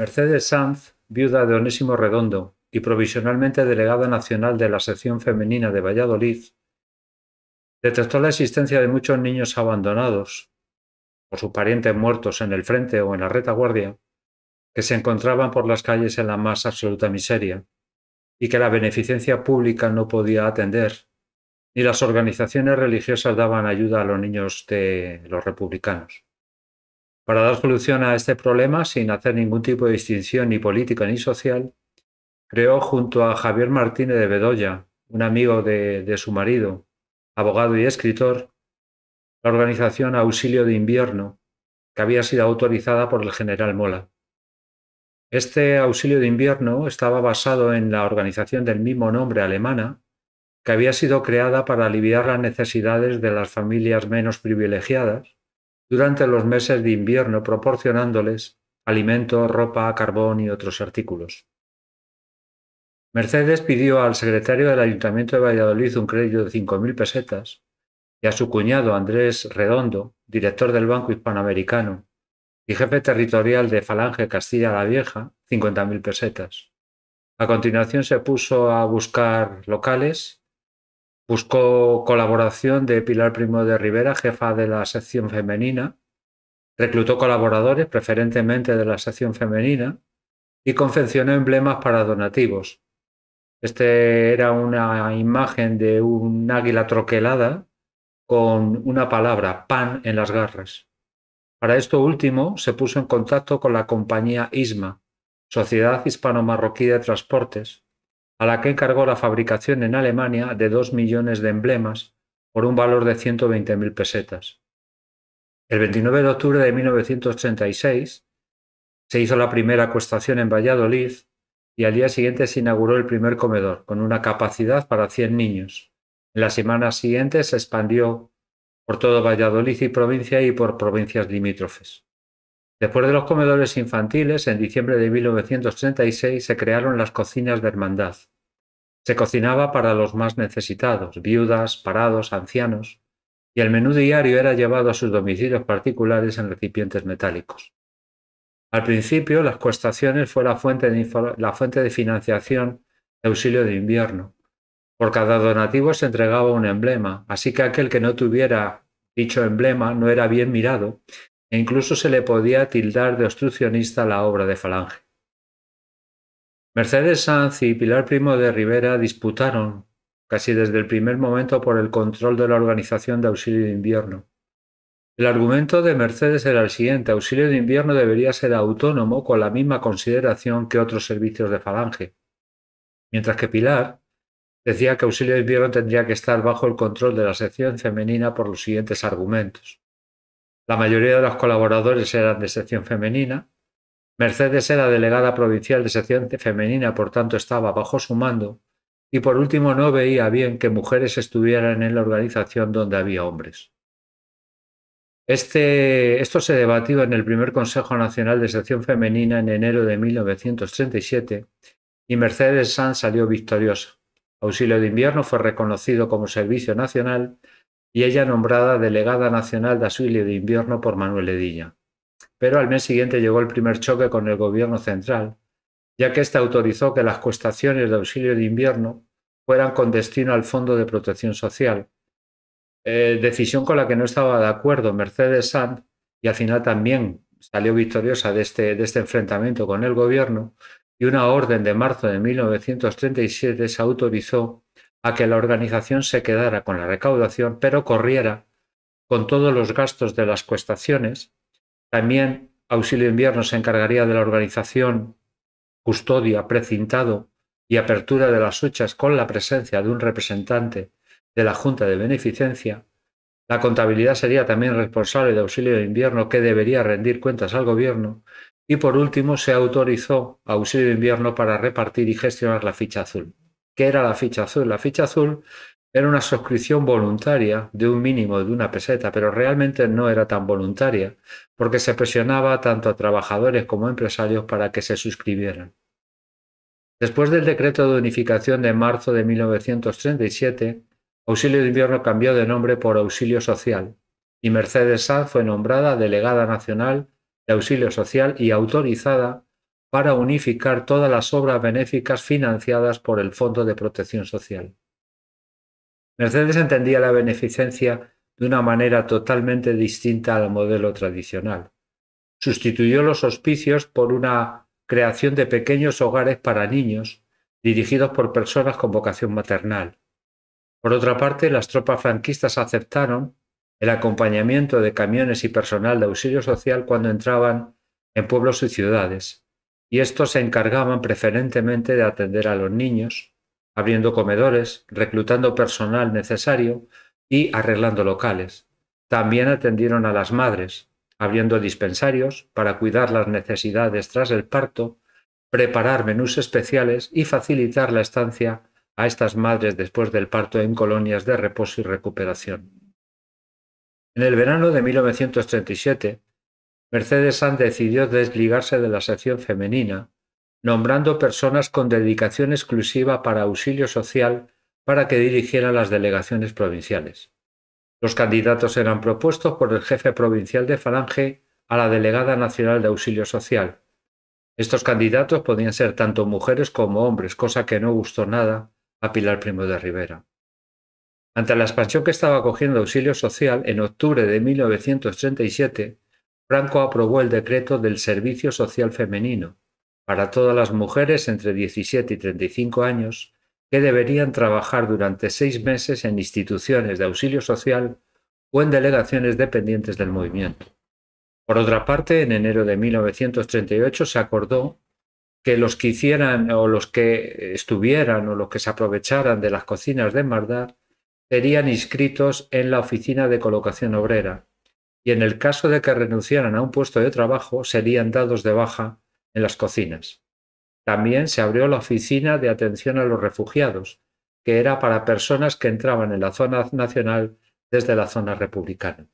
Mercedes Sanz, viuda de Onésimo Redondo y provisionalmente delegada nacional de la sección femenina de Valladolid, detectó la existencia de muchos niños abandonados o sus parientes muertos en el frente o en la retaguardia, que se encontraban por las calles en la más absoluta miseria y que la beneficencia pública no podía atender, ni las organizaciones religiosas daban ayuda a los niños de los republicanos para dar solución a este problema sin hacer ningún tipo de distinción ni política ni social, creó junto a Javier Martínez de Bedoya, un amigo de, de su marido, abogado y escritor, la organización Auxilio de Invierno, que había sido autorizada por el general Mola. Este auxilio de invierno estaba basado en la organización del mismo nombre alemana, que había sido creada para aliviar las necesidades de las familias menos privilegiadas durante los meses de invierno proporcionándoles alimento, ropa, carbón y otros artículos. Mercedes pidió al secretario del Ayuntamiento de Valladolid un crédito de 5.000 pesetas y a su cuñado Andrés Redondo, director del Banco Hispanoamericano y jefe territorial de Falange Castilla la Vieja, 50.000 pesetas. A continuación se puso a buscar locales Buscó colaboración de Pilar Primo de Rivera, jefa de la sección femenina. Reclutó colaboradores, preferentemente de la sección femenina, y confeccionó emblemas para donativos. Este era una imagen de un águila troquelada con una palabra, pan en las garras. Para esto último se puso en contacto con la compañía ISMA, Sociedad Hispano-Marroquí de Transportes, a la que encargó la fabricación en Alemania de dos millones de emblemas por un valor de 120.000 pesetas. El 29 de octubre de 1986 se hizo la primera acuestación en Valladolid y al día siguiente se inauguró el primer comedor, con una capacidad para 100 niños. En las semanas siguientes se expandió por todo Valladolid y provincia y por provincias limítrofes. Después de los comedores infantiles, en diciembre de 1936 se crearon las cocinas de hermandad. Se cocinaba para los más necesitados, viudas, parados, ancianos, y el menú diario era llevado a sus domicilios particulares en recipientes metálicos. Al principio, las cuestaciones fue la fuente la fuente de financiación de auxilio de invierno. Por cada donativo se entregaba un emblema, así que aquel que no tuviera dicho emblema no era bien mirado e incluso se le podía tildar de obstruccionista la obra de Falange. Mercedes Sanz y Pilar Primo de Rivera disputaron, casi desde el primer momento, por el control de la organización de auxilio de invierno. El argumento de Mercedes era el siguiente, auxilio de invierno debería ser autónomo con la misma consideración que otros servicios de Falange, mientras que Pilar decía que auxilio de invierno tendría que estar bajo el control de la sección femenina por los siguientes argumentos. La mayoría de los colaboradores eran de sección femenina. Mercedes era delegada provincial de sección femenina, por tanto estaba bajo su mando. Y por último, no veía bien que mujeres estuvieran en la organización donde había hombres. Este, esto se debatió en el primer Consejo Nacional de Sección Femenina en enero de 1937 y Mercedes Sanz salió victoriosa. Auxilio de Invierno fue reconocido como Servicio Nacional y ella nombrada delegada nacional de auxilio de invierno por Manuel Edilla. Pero al mes siguiente llegó el primer choque con el gobierno central, ya que éste autorizó que las costaciones de auxilio de invierno fueran con destino al Fondo de Protección Social, eh, decisión con la que no estaba de acuerdo Mercedes Sand y al final también salió victoriosa de este, de este enfrentamiento con el gobierno y una orden de marzo de 1937 se autorizó a que la organización se quedara con la recaudación, pero corriera con todos los gastos de las cuestaciones. También Auxilio Invierno se encargaría de la organización, custodia, precintado y apertura de las huchas con la presencia de un representante de la Junta de Beneficencia. La contabilidad sería también responsable de Auxilio de Invierno, que debería rendir cuentas al gobierno. Y por último, se autorizó a Auxilio de Invierno para repartir y gestionar la ficha azul que era la ficha azul? La ficha azul era una suscripción voluntaria de un mínimo de una peseta, pero realmente no era tan voluntaria, porque se presionaba tanto a trabajadores como a empresarios para que se suscribieran. Después del decreto de unificación de marzo de 1937, Auxilio de Invierno cambió de nombre por Auxilio Social y Mercedes Sanz fue nombrada delegada nacional de Auxilio Social y autorizada para unificar todas las obras benéficas financiadas por el Fondo de Protección Social. Mercedes entendía la beneficencia de una manera totalmente distinta al modelo tradicional. Sustituyó los hospicios por una creación de pequeños hogares para niños dirigidos por personas con vocación maternal. Por otra parte, las tropas franquistas aceptaron el acompañamiento de camiones y personal de auxilio social cuando entraban en pueblos y ciudades, y estos se encargaban preferentemente de atender a los niños, abriendo comedores, reclutando personal necesario y arreglando locales. También atendieron a las madres, abriendo dispensarios para cuidar las necesidades tras el parto, preparar menús especiales y facilitar la estancia a estas madres después del parto en colonias de reposo y recuperación. En el verano de 1937, mercedes Sanz decidió desligarse de la sección femenina, nombrando personas con dedicación exclusiva para auxilio social para que dirigieran las delegaciones provinciales. Los candidatos eran propuestos por el jefe provincial de Falange a la delegada nacional de auxilio social. Estos candidatos podían ser tanto mujeres como hombres, cosa que no gustó nada a Pilar Primo de Rivera. Ante la expansión que estaba cogiendo auxilio social, en octubre de 1937 Franco aprobó el decreto del Servicio Social Femenino para todas las mujeres entre 17 y 35 años que deberían trabajar durante seis meses en instituciones de auxilio social o en delegaciones dependientes del movimiento. Por otra parte, en enero de 1938 se acordó que los que hicieran o los que estuvieran o los que se aprovecharan de las cocinas de Mardar serían inscritos en la oficina de colocación obrera, y en el caso de que renunciaran a un puesto de trabajo serían dados de baja en las cocinas. También se abrió la oficina de atención a los refugiados, que era para personas que entraban en la zona nacional desde la zona republicana.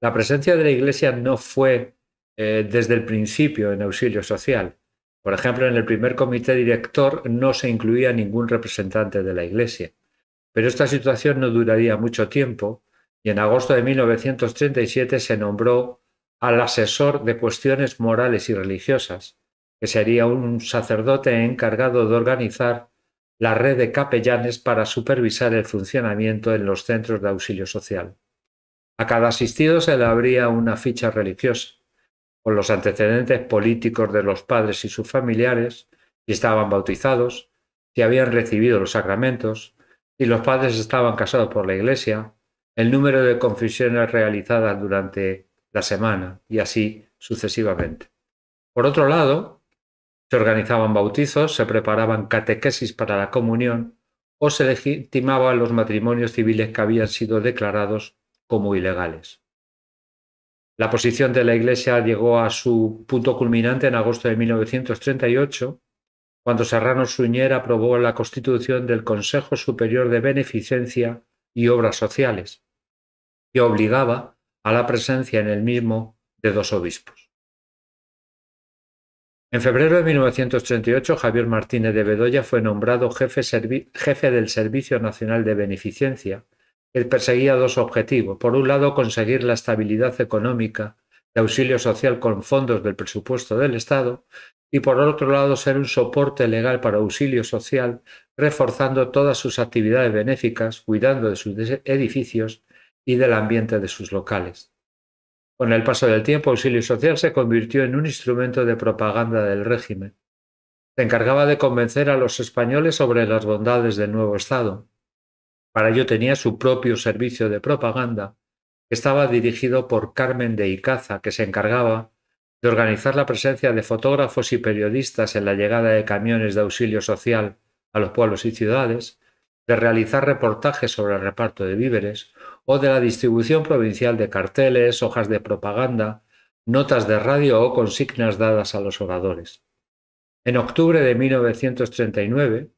La presencia de la Iglesia no fue eh, desde el principio en auxilio social. Por ejemplo, en el primer comité director no se incluía ningún representante de la Iglesia. Pero esta situación no duraría mucho tiempo y en agosto de 1937 se nombró al asesor de cuestiones morales y religiosas, que sería un sacerdote encargado de organizar la red de capellanes para supervisar el funcionamiento en los centros de auxilio social. A cada asistido se le abría una ficha religiosa, con los antecedentes políticos de los padres y sus familiares, si estaban bautizados, si habían recibido los sacramentos, si los padres estaban casados por la Iglesia, el número de confesiones realizadas durante la semana y así sucesivamente. Por otro lado, se organizaban bautizos, se preparaban catequesis para la comunión o se legitimaban los matrimonios civiles que habían sido declarados como ilegales. La posición de la Iglesia llegó a su punto culminante en agosto de 1938, cuando Serrano Suñer aprobó la constitución del Consejo Superior de Beneficencia y Obras Sociales, que obligaba a la presencia en el mismo de dos obispos. En febrero de 1938, Javier Martínez de Bedoya fue nombrado jefe, jefe del Servicio Nacional de Beneficencia, que perseguía dos objetivos. Por un lado, conseguir la estabilidad económica de auxilio social con fondos del presupuesto del Estado y por otro lado ser un soporte legal para auxilio social, reforzando todas sus actividades benéficas, cuidando de sus edificios y del ambiente de sus locales. Con el paso del tiempo, Auxilio Social se convirtió en un instrumento de propaganda del régimen. Se encargaba de convencer a los españoles sobre las bondades del nuevo Estado. Para ello tenía su propio servicio de propaganda, que estaba dirigido por Carmen de Icaza, que se encargaba de organizar la presencia de fotógrafos y periodistas en la llegada de camiones de auxilio social a los pueblos y ciudades, de realizar reportajes sobre el reparto de víveres, o de la distribución provincial de carteles, hojas de propaganda, notas de radio o consignas dadas a los oradores. En octubre de 1939,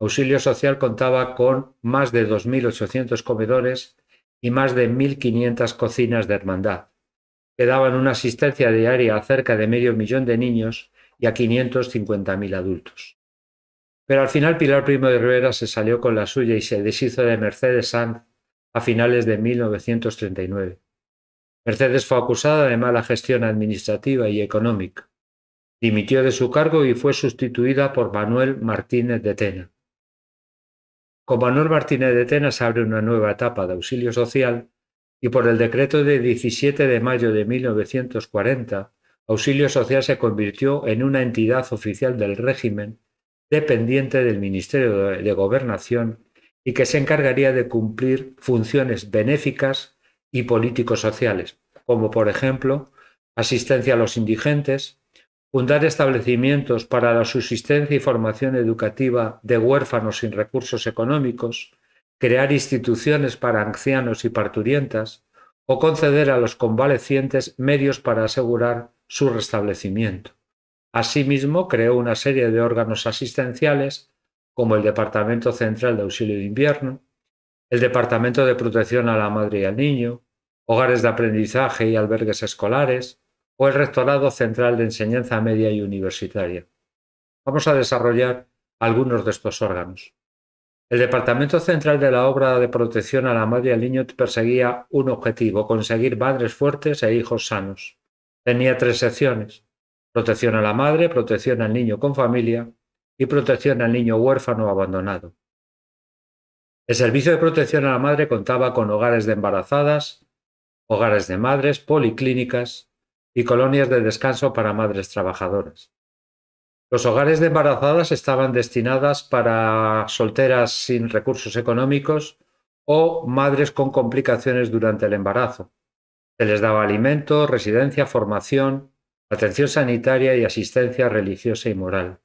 Auxilio Social contaba con más de 2.800 comedores y más de 1.500 cocinas de hermandad, que daban una asistencia diaria a cerca de medio millón de niños y a 550.000 adultos. Pero al final Pilar Primo de Rivera se salió con la suya y se deshizo de Mercedes Sanz a finales de 1939. Mercedes fue acusada de mala gestión administrativa y económica. Dimitió de su cargo y fue sustituida por Manuel Martínez de Tena. Con Manuel Martínez de Tena se abre una nueva etapa de auxilio social y por el decreto de 17 de mayo de 1940, Auxilio Social se convirtió en una entidad oficial del régimen dependiente del Ministerio de Gobernación y que se encargaría de cumplir funciones benéficas y políticos sociales como por ejemplo asistencia a los indigentes, fundar establecimientos para la subsistencia y formación educativa de huérfanos sin recursos económicos, crear instituciones para ancianos y parturientas, o conceder a los convalecientes medios para asegurar su restablecimiento. Asimismo, creó una serie de órganos asistenciales como el Departamento Central de Auxilio de Invierno, el Departamento de Protección a la Madre y al Niño, hogares de aprendizaje y albergues escolares, o el Rectorado Central de Enseñanza Media y Universitaria. Vamos a desarrollar algunos de estos órganos. El Departamento Central de la Obra de Protección a la Madre y al Niño perseguía un objetivo, conseguir madres fuertes e hijos sanos. Tenía tres secciones, protección a la madre, protección al niño con familia y protección al niño huérfano o abandonado. El servicio de protección a la madre contaba con hogares de embarazadas, hogares de madres, policlínicas y colonias de descanso para madres trabajadoras. Los hogares de embarazadas estaban destinadas para solteras sin recursos económicos o madres con complicaciones durante el embarazo. Se les daba alimento, residencia, formación, atención sanitaria y asistencia religiosa y moral.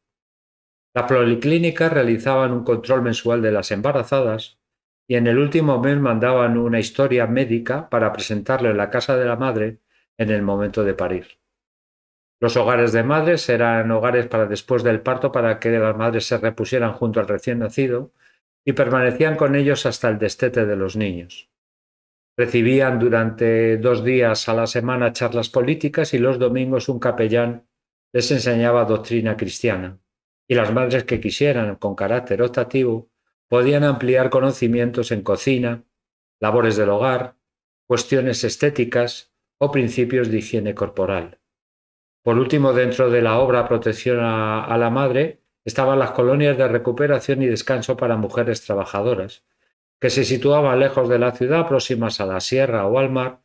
Las policlínicas realizaban un control mensual de las embarazadas y en el último mes mandaban una historia médica para presentarlo en la casa de la madre en el momento de parir. Los hogares de madres eran hogares para después del parto para que las madres se repusieran junto al recién nacido y permanecían con ellos hasta el destete de los niños. Recibían durante dos días a la semana charlas políticas y los domingos un capellán les enseñaba doctrina cristiana y las madres que quisieran, con carácter optativo, podían ampliar conocimientos en cocina, labores del hogar, cuestiones estéticas o principios de higiene corporal. Por último, dentro de la obra Protección a, a la Madre, estaban las colonias de recuperación y descanso para mujeres trabajadoras, que se situaban lejos de la ciudad, próximas a la sierra o al mar,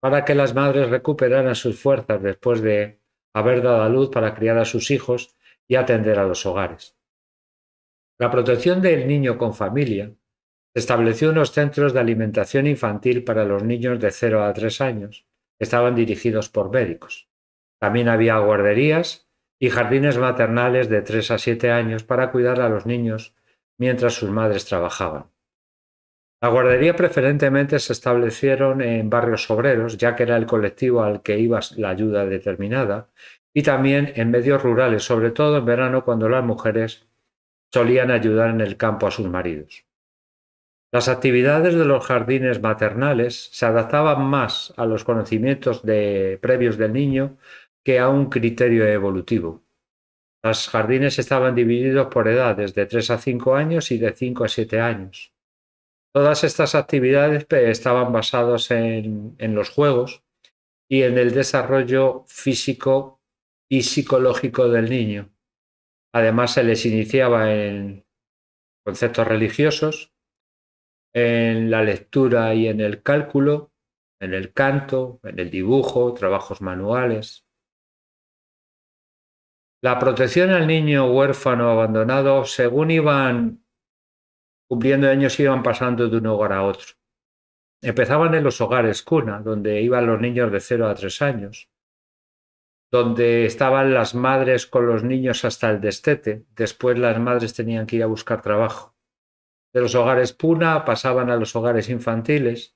para que las madres recuperaran sus fuerzas después de haber dado a luz para criar a sus hijos y atender a los hogares. La protección del niño con familia estableció unos centros de alimentación infantil para los niños de 0 a 3 años, que estaban dirigidos por médicos. También había guarderías y jardines maternales de 3 a 7 años para cuidar a los niños mientras sus madres trabajaban. La guardería preferentemente se establecieron en barrios obreros, ya que era el colectivo al que iba la ayuda determinada, y también en medios rurales, sobre todo en verano cuando las mujeres solían ayudar en el campo a sus maridos. Las actividades de los jardines maternales se adaptaban más a los conocimientos de, previos del niño que a un criterio evolutivo. Los jardines estaban divididos por edades de 3 a 5 años y de 5 a 7 años. Todas estas actividades estaban basadas en los juegos y en el desarrollo físico y psicológico del niño. Además, se les iniciaba en conceptos religiosos, en la lectura y en el cálculo, en el canto, en el dibujo, trabajos manuales. La protección al niño huérfano abandonado, según iban cumpliendo años, iban pasando de un hogar a otro. Empezaban en los hogares cuna, donde iban los niños de 0 a 3 años donde estaban las madres con los niños hasta el destete. Después las madres tenían que ir a buscar trabajo. De los hogares Puna pasaban a los hogares infantiles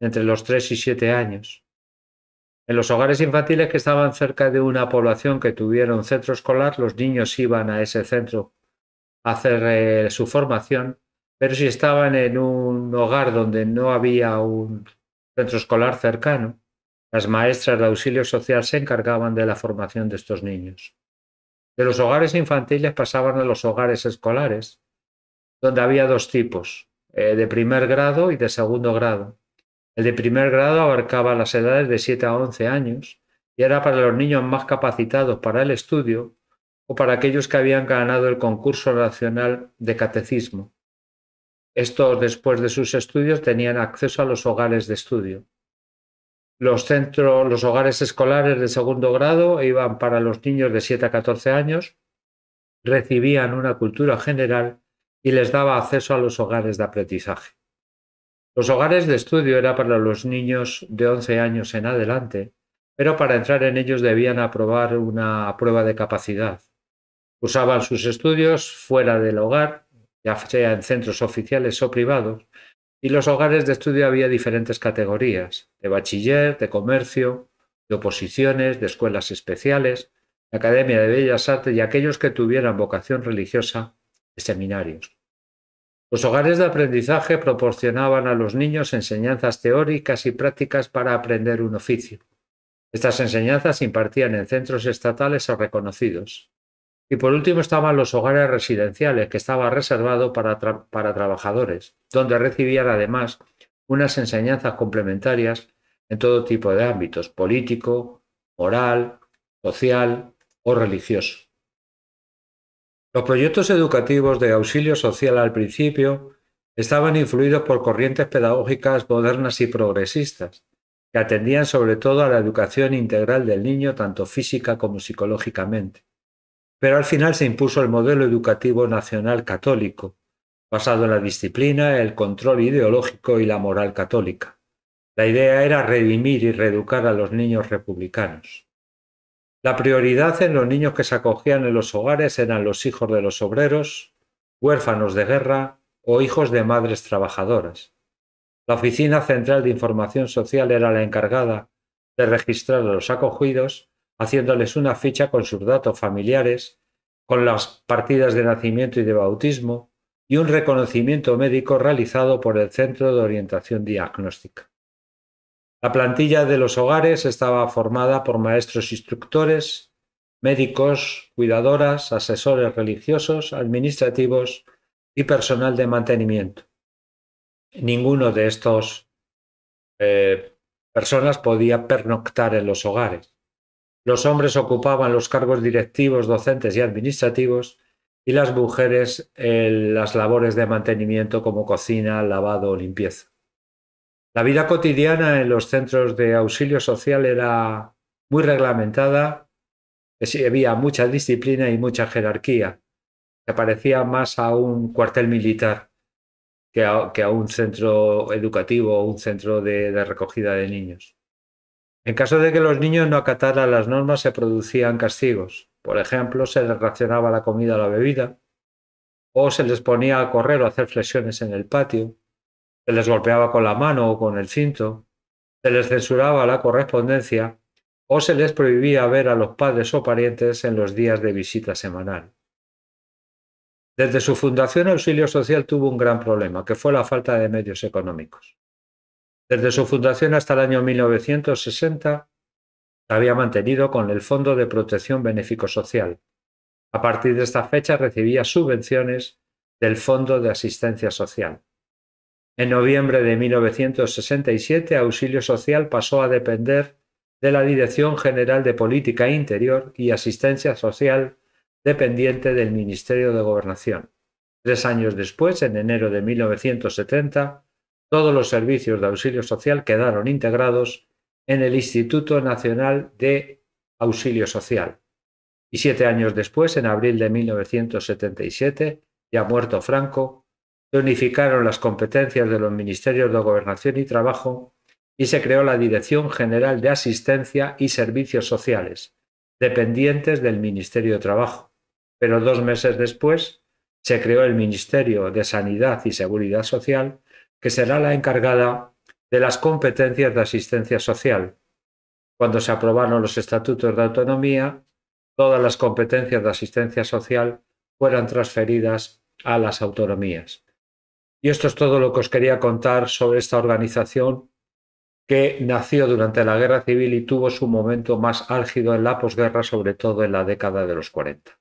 entre los 3 y 7 años. En los hogares infantiles que estaban cerca de una población que tuvieron centro escolar, los niños iban a ese centro a hacer eh, su formación, pero si estaban en un hogar donde no había un centro escolar cercano, las maestras de auxilio social se encargaban de la formación de estos niños. De los hogares infantiles pasaban a los hogares escolares, donde había dos tipos, eh, de primer grado y de segundo grado. El de primer grado abarcaba las edades de 7 a 11 años y era para los niños más capacitados para el estudio o para aquellos que habían ganado el concurso nacional de catecismo. Estos, después de sus estudios, tenían acceso a los hogares de estudio los hogares escolares de segundo grado iban para los niños de 7 a 14 años, recibían una cultura general y les daba acceso a los hogares de aprendizaje. Los hogares de estudio era para los niños de 11 años en adelante, pero para entrar en ellos debían aprobar una prueba de capacidad. Usaban sus estudios fuera del hogar, ya sea en centros oficiales o privados, y los hogares de estudio había diferentes categorías, de bachiller, de comercio, de oposiciones, de escuelas especiales, de Academia de Bellas Artes y aquellos que tuvieran vocación religiosa, de seminarios. Los hogares de aprendizaje proporcionaban a los niños enseñanzas teóricas y prácticas para aprender un oficio. Estas enseñanzas se impartían en centros estatales o reconocidos. Y por último estaban los hogares residenciales, que estaba reservado para, para trabajadores, donde recibían además unas enseñanzas complementarias en todo tipo de ámbitos, político, moral, social o religioso. Los proyectos educativos de auxilio social al principio estaban influidos por corrientes pedagógicas modernas y progresistas, que atendían sobre todo a la educación integral del niño, tanto física como psicológicamente pero al final se impuso el modelo educativo nacional católico, basado en la disciplina, el control ideológico y la moral católica. La idea era redimir y reeducar a los niños republicanos. La prioridad en los niños que se acogían en los hogares eran los hijos de los obreros, huérfanos de guerra o hijos de madres trabajadoras. La Oficina Central de Información Social era la encargada de registrar a los acogidos haciéndoles una ficha con sus datos familiares, con las partidas de nacimiento y de bautismo y un reconocimiento médico realizado por el Centro de Orientación Diagnóstica. La plantilla de los hogares estaba formada por maestros instructores, médicos, cuidadoras, asesores religiosos, administrativos y personal de mantenimiento. Ninguno de estos eh, personas podía pernoctar en los hogares. Los hombres ocupaban los cargos directivos, docentes y administrativos y las mujeres eh, las labores de mantenimiento como cocina, lavado o limpieza. La vida cotidiana en los centros de auxilio social era muy reglamentada, había mucha disciplina y mucha jerarquía, Se parecía más a un cuartel militar que a, un centro educativo o un centro de recogida de niños. En caso de que los niños no acataran las normas, se producían castigos. Por ejemplo, se les racionaba la comida o la bebida, o se les ponía a correr o hacer flexiones en el patio, se les golpeaba con la mano o con el cinto, se les censuraba la correspondencia o se les prohibía ver a los padres o parientes en los días de visita semanal. Desde su fundación, el Auxilio Social tuvo un gran problema, que fue la falta de medios económicos. Desde su fundación hasta el año 1960, había mantenido con el Fondo de Protección Benéfico Social. A partir de esta fecha recibía subvenciones del Fondo de Asistencia Social. En noviembre de 1967, Auxilio Social pasó a depender de la Dirección General de Política Interior y Asistencia Social, dependiente del Ministerio de Gobernación. Tres años después, en enero de 1970, todos los servicios de auxilio social quedaron integrados en el Instituto Nacional de Auxilio Social. Y siete años después, en abril de 1977, ya muerto Franco, se unificaron las competencias de los Ministerios de Gobernación y Trabajo y se creó la Dirección General de Asistencia y Servicios Sociales, dependientes del Ministerio de Trabajo. Pero dos meses después se creó el Ministerio de Sanidad y Seguridad Social, que será la encargada de las competencias de asistencia social. Cuando se aprobaron los estatutos de autonomía, todas las competencias de asistencia social fueran transferidas a las autonomías. Y esto es todo lo que os quería contar sobre esta organización que nació durante la guerra civil y tuvo su momento más álgido en la posguerra, sobre todo en la década de los 40.